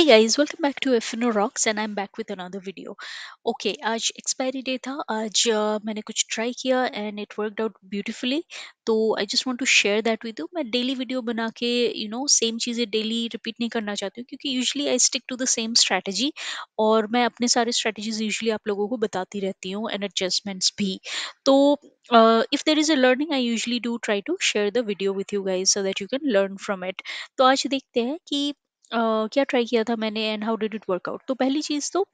Hey guys, welcome back to FNO Rocks and I'm back with another video. Okay, आज expiry day था आज uh, मैंने कुछ try किया and it worked out beautifully. तो I just want to share that with you मैं daily video बना के यू नो सेम चीज़ें डेली रिपीट नहीं करना चाहती हूँ क्योंकि usually I stick to the same strategy और मैं अपने सारे स्ट्रैटेजीज यूजली आप लोगों को बताती रहती हूँ एंड एडजस्टमेंट्स भी तो if there is a learning I usually do try to share the video with you guys so that you can learn from it तो आज देखते हैं कि क्या ट्राई किया था मैंने and how did it work out? तो पहली चीज़ तो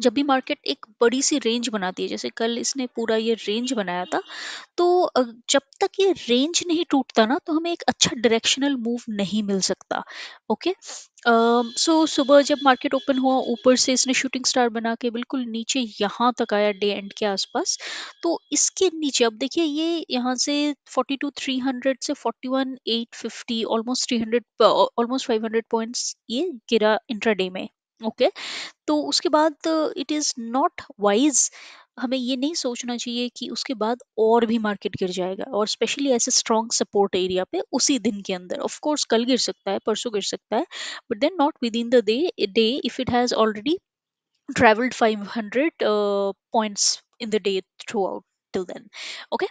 जब भी मार्केट एक बड़ी सी रेंज बनाती है जैसे कल इसने पूरा ये रेंज बनाया था तो जब तक ये रेंज नहीं टूटता ना तो हमें एक अच्छा डायरेक्शनल मूव नहीं मिल सकता ओके सो सुबह जब मार्केट ओपन हुआ ऊपर से इसने शूटिंग स्टार बना के बिल्कुल नीचे यहाँ तक आया डे एंड के आसपास तो इसके नीचे अब देखिए ये यहाँ से फोर्टी टू थ्री हंड्रेड से forty one eight fifty almost three hundred almost five hundred points ये गिरा इंट्राडे में ओके तो उसके बाद इट इज़ नॉट वाइज हमें ये नहीं सोचना चाहिए कि उसके बाद और भी मार्केट गिर जाएगा और स्पेशली ऐसे स्ट्रॉन्ग सपोर्ट एरिया पे उसी दिन के अंदर ऑफ कोर्स कल गिर सकता है परसों गिर सकता है but then not within the day day if it has already travelled 500 hundred points in the day throughout till then okay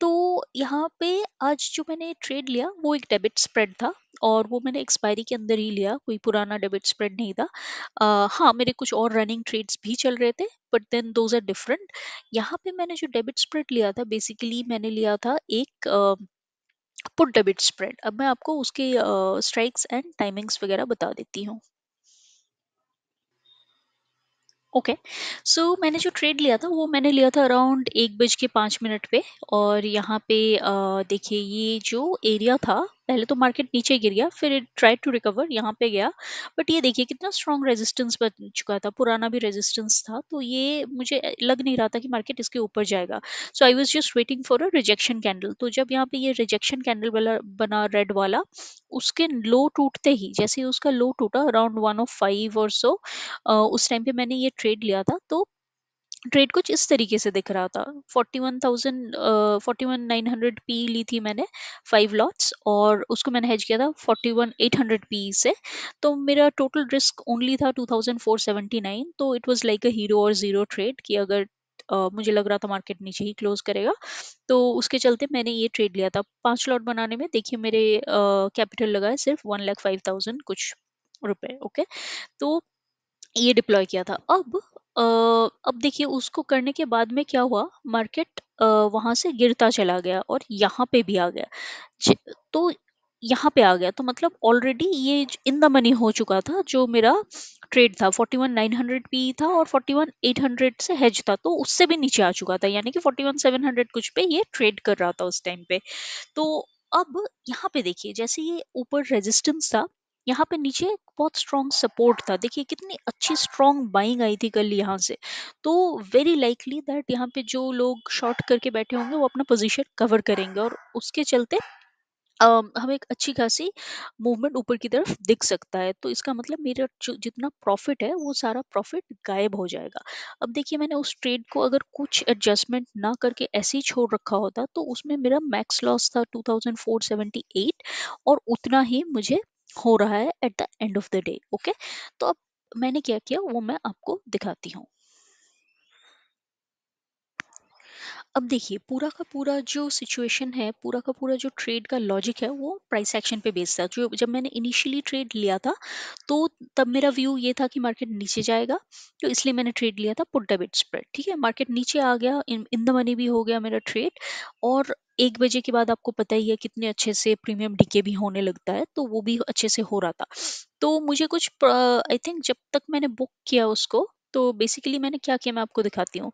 तो यहाँ पे आज जो मैंने ट्रेड लिया वो एक डेबिट स्प्रेड था और वो मैंने एक्सपायरी के अंदर ही लिया कोई पुराना डेबिट स्प्रेड नहीं था uh, हाँ मेरे कुछ और रनिंग ट्रेड्स भी चल रहे थे but then those are different यहाँ पे मैंने जो डेबिट स्प्रेड लिया था बेसिकली मैंने लिया था एक uh, पुट डेबिट स्प्रेड अब मैं आपको उसके स्ट्राइक्स एंड टाइमिंग्स वगैरह बता देती हूँ ओके okay. सो so, मैंने जो ट्रेड लिया था वो मैंने लिया था अराउंड एक बज के पाँच मिनट पे और यहाँ पे देखिए ये जो एरिया था पहले तो मार्केट नीचे गिर गया फिर इट ट्राई टू रिकवर यहाँ पे गया बट ये देखिए कितना स्ट्रॉन्ग रेजिस्टेंस बन चुका था पुराना भी रेजिस्टेंस था तो ये मुझे लग नहीं रहा था कि मार्केट इसके ऊपर जाएगा so I was just waiting for a rejection candle तो जब यहाँ पे ये रिजेक्शन कैंडल वाला बना रेड वाला उसके लो टूटते ही जैसे उसका लो टूटा अराउंड वन और सो उस टाइम पे मैंने ये ट्रेड लिया था तो ट्रेड कुछ इस तरीके से दिख रहा था forty one thousand forty one nine hundred P ली थी मैंने फाइव लॉट्स और उसको मैंने हेज किया था forty one eight hundred P से तो मेरा टोटल रिस्क ओनली था two thousand four seventy nine तो it was like a hero और जीरो ट्रेड कि अगर Uh, मुझे लग रहा था मार्केट नीचे ही क्लोज करेगा तो उसके चलते मैंने ये ट्रेड लिया था पांच लॉट बनाने में देखिए मेरे कैपिटल uh, लगा है सिर्फ वन लाख फाइव थाउजेंड कुछ रुपए ओके तो ये डिप्लॉय किया था अब अब देखिए उसको करने के बाद में क्या हुआ मार्केट वहां वहाँ से गिरता चला गया और यहाँ पे भी आ गया तो यहाँ पे आ गया तो मतलब ऑलरेडी ये इन द मनी हो चुका था जो मेरा ट्रेड था forty one nine hundred P था और फोर्टी वन एट हंड्रेड से हेज था तो उससे भी नीचे आ चुका था यानी कि फोर्टी वन सेवन हंड्रेड कुछ पे ये ट्रेड कर रहा था उस टाइम पे तो अब यहाँ पे देखिए जैसे ये ऊपर रेजिस्टेंस था यहाँ पे नीचे बहुत स्ट्रांग सपोर्ट था देखिए कितनी अच्छी स्ट्रांग बाइंग आई थी कल यहाँ से तो वेरी लाइकली दैट यहाँ पे जो लोग शॉर्ट करके बैठे होंगे वो अपना पोजीशन कवर करेंगे और उसके चलते हम एक अच्छी खासी मूवमेंट ऊपर की तरफ दिख सकता है तो इसका मतलब मेरा जितना प्रॉफिट है वो सारा प्रॉफिट गायब हो जाएगा अब देखिए मैंने उस ट्रेड को अगर कुछ एडजस्टमेंट ना करके ऐसे ही छोड़ रखा होता तो उसमें मेरा मैक्स लॉस था 2478 और उतना ही मुझे हो रहा है at the end of the day okay तो अब मैंने क्या किया वो मैं आपको दिखाती हूँ अब देखिए पूरा का पूरा जो सिचुएशन है पूरा का पूरा जो ट्रेड का लॉजिक है वो प्राइस एक्शन पे बेस्ड था जो जब मैंने इनिशियली ट्रेड लिया था तो तब मेरा व्यू ये था कि मार्केट नीचे जाएगा तो इसलिए मैंने ट्रेड लिया था पुट डेबिट स्प्रेड ठीक है मार्केट नीचे आ गया इन इन द मनी भी हो गया मेरा ट्रेड और एक बजे के बाद आपको पता ही है कितने अच्छे से प्रीमियम डीके भी होने लगता है तो वो भी अच्छे से हो रहा था तो मुझे कुछ आई थिंक जब तक मैंने बुक किया उसको तो बेसिकली मैंने क्या किया मैं आपको दिखाती हूँ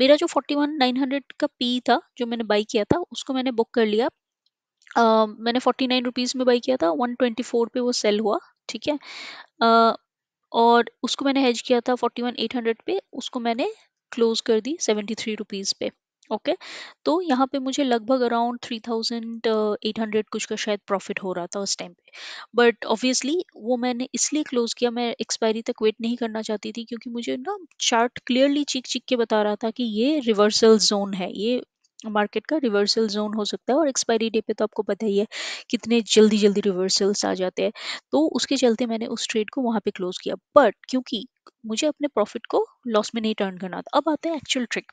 मेरा जो फोर्टी वन नाइन हंड्रेड का पी था जो मैंने बाई किया था उसको मैंने बुक कर लिया uh, मैंने फोर्टी नाइन रुपीज़ में बाई किया था वन ट्वेंटी फोर पे वो सेल हुआ ठीक है uh, और उसको मैंने हेज किया था फोर्टी वन एट हंड्रेड पे उसको मैंने क्लोज कर दी सेवेंटी थ्री रुपीज़ पे ओके तो यहाँ पे मुझे लगभग around three thousand eight hundred कुछ का शायद प्रॉफिट हो रहा था उस टाइम पे बट ऑब्वियसली वो मैंने इसलिए क्लोज किया मैं एक्सपायरी तक वेट नहीं करना चाहती थी क्योंकि मुझे ना चार्ट क्लियरली चीख चीख के बता रहा था कि ये रिवर्सल जोन है ये मार्केट का रिवर्सल जोन हो सकता है और एक्सपायरी डे पे तो आपको पता ही है कितने जल्दी जल्दी रिवर्सल्स आ जाते हैं तो उसके चलते मैंने उस ट्रेड को वहाँ पे क्लोज किया बट क्योंकि मुझे अपने प्रॉफिट को लॉस में नहीं टर्न करना था अब आते हैं एक्चुअल ट्रिक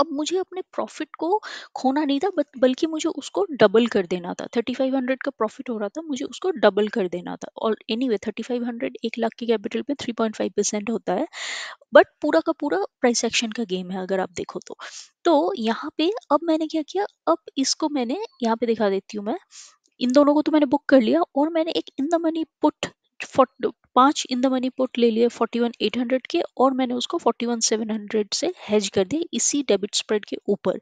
अब मुझे अपने प्रॉफिट को खोना नहीं था बल्कि मुझे उसको डबल कर देना था थर्टी फाइव हंड्रेड का प्रॉफिट हो रहा था मुझे उसको डबल कर देना था और anyway thirty five hundred एक लाख के कैपिटल पे थ्री पॉइंट फाइव परसेंट होता है बट पूरा का पूरा प्राइस एक्शन का गेम है अगर आप देखो तो तो यहाँ पे अब मैंने क्या किया अब इसको मैंने यहाँ पे दिखा देती हूँ मैं इन दोनों को तो मैंने बुक कर लिया और मैंने एक इन द मनी पुट पांच इन द मनी पुट ले लिए फोर्टी वन एट हंड्रेड के और मैंने उसको फोर्टी वन सेवन हंड्रेड से हेज कर दिया इसी डेबिट स्प्रेड के ऊपर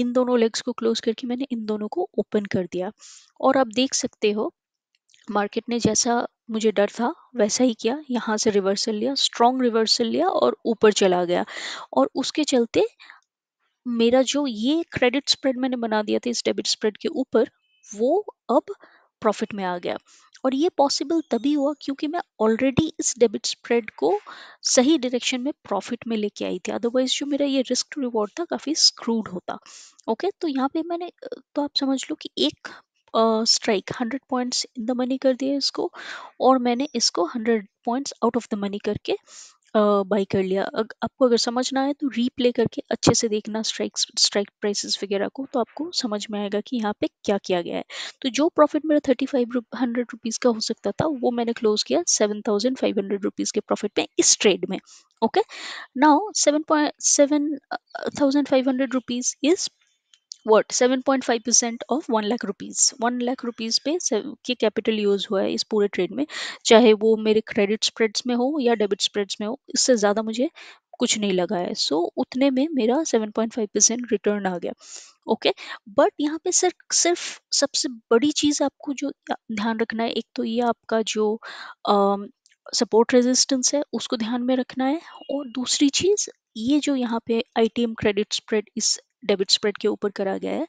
इन दोनों लेग्स को क्लोज करके मैंने इन दोनों को ओपन कर दिया और आप देख सकते हो मार्केट ने जैसा मुझे डर था वैसा ही किया यहाँ से रिवर्सल लिया स्ट्रॉन्ग रिवर्सल लिया और ऊपर चला गया और उसके चलते मेरा जो ये क्रेडिट स्प्रेड मैंने बना दिया था इस डेबिट स्प्रेड के ऊपर वो अब प्रॉफिट में आ गया और ये पॉसिबल तभी हुआ क्योंकि मैं ऑलरेडी इस डेबिट स्प्रेड को सही डायरेक्शन में प्रॉफिट में लेके आई थी अदरवाइज जो मेरा ये रिस्क टू रिवॉर्ड था काफ़ी स्क्रूड होता ओके तो यहाँ पे मैंने तो आप समझ लो कि एक strike hundred points in the money कर दिया इसको और मैंने इसको hundred points out of the money करके बाई कर लिया। अग आपको अगर समझना है तो रीप्ले करके अच्छे से देखना स्ट्राइक स्ट्राइक प्राइसेस वगैरह को तो आपको समझ में आएगा कि यहाँ पे क्या किया गया है। तो जो प्रॉफ़िट मेरा थर्टी फाइव हंड्रेड रुपीज़ का हो सकता था वो मैंने क्लोज़ किया seven thousand five hundred rupees के प्रॉफ़िट में इस ट्रेड में, okay? Now point seven thousand five hundred rupees is what seven point five percent of one lakh rupees one lakh rupees पे की कैपिटल यूज़ हुआ है इस पूरे ट्रेड में चाहे वो मेरे क्रेडिट स्प्रेड्स में हो या डेबिट स्प्रेड्स में हो इससे ज़्यादा मुझे कुछ नहीं लगा है सो so, उतने में मेरा seven point five percent return आ गया ओके बट यहाँ पे सर सिर्फ सबसे बड़ी चीज़ आपको जो ध्यान रखना है एक तो ये आपका जो सपोर्ट रेजिस्टेंस है उसको ध्यान में रखना है और दूसरी चीज़ ये जो यहाँ पे I T M credit spread इस डेबिट स्प्रेड के ऊपर करा गया है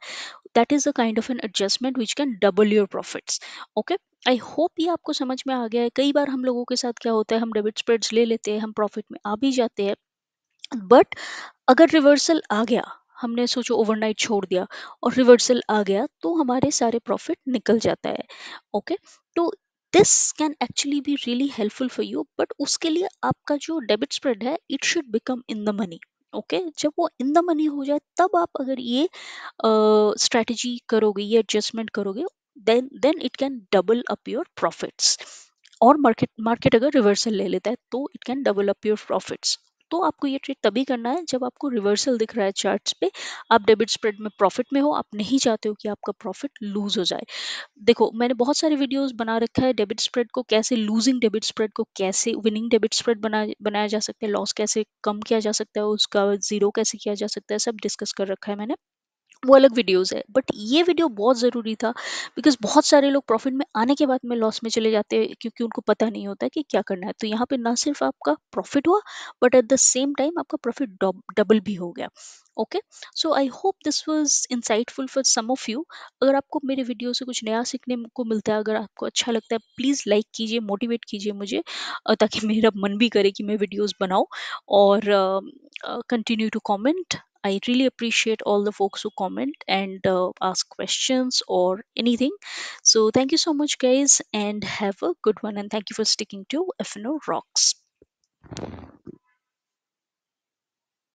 that is a kind of an adjustment which can double your profits okay I hope ये आपको समझ में आ गया है कई बार हम लोगों के साथ क्या होता है हम डेबिट स्प्रेड्स ले लेते हैं हम प्रॉफिट में आ भी जाते हैं बट अगर रिवर्सल आ गया हमने सोचो ओवरनाइट छोड़ दिया और रिवर्सल आ गया तो हमारे सारे प्रॉफिट निकल जाता है ओके तो this can actually be really helpful for you but उसके लिए आपका जो डेबिट स्प्रेड है it should become in the money okay जब वो इन द मनी हो जाए तब आप अगर ये स्ट्रेटजी करोगे ये एडजस्टमेंट करोगे then then it can double up your profits और मार्केट मार्केट अगर रिवर्सल ले लेता है तो it can double up your profits तो आपको ये ट्रेड तभी करना है जब आपको रिवर्सल दिख रहा है चार्ट्स पे आप डेबिट स्प्रेड में प्रॉफिट में हो आप नहीं चाहते हो कि आपका प्रॉफिट लूज हो जाए देखो मैंने बहुत सारे वीडियोस बना रखा है डेबिट स्प्रेड को कैसे लूजिंग डेबिट स्प्रेड को कैसे विनिंग डेबिट स्प्रेड बनाया बनाया जा सकता है लॉस कैसे कम किया जा सकता है उसका जीरो कैसे किया जा सकता है सब डिस्कस कर रखा है मैंने वो अलग वीडियोस है बट ये वीडियो बहुत ज़रूरी था बिकॉज बहुत सारे लोग प्रॉफिट में आने के बाद में लॉस में चले जाते हैं क्योंकि उनको पता नहीं होता कि क्या करना है तो यहाँ पे ना सिर्फ आपका प्रॉफिट हुआ but at the same time आपका प्रॉफिट डबल भी हो गया okay so I hope this was insightful for some of you अगर आपको मेरे वीडियो से कुछ नया सीखने को मिलता है अगर आपको अच्छा लगता है प्लीज़ लाइक कीजिए मोटिवेट कीजिए मुझे ताकि मेरा मन भी करे कि मैं वीडियोज़ बनाऊँ और continue to comment I really appreciate all the folks who comment and uh, ask questions or anything. So thank you so much, guys, and have a good one. And thank you for sticking to FNO Rocks.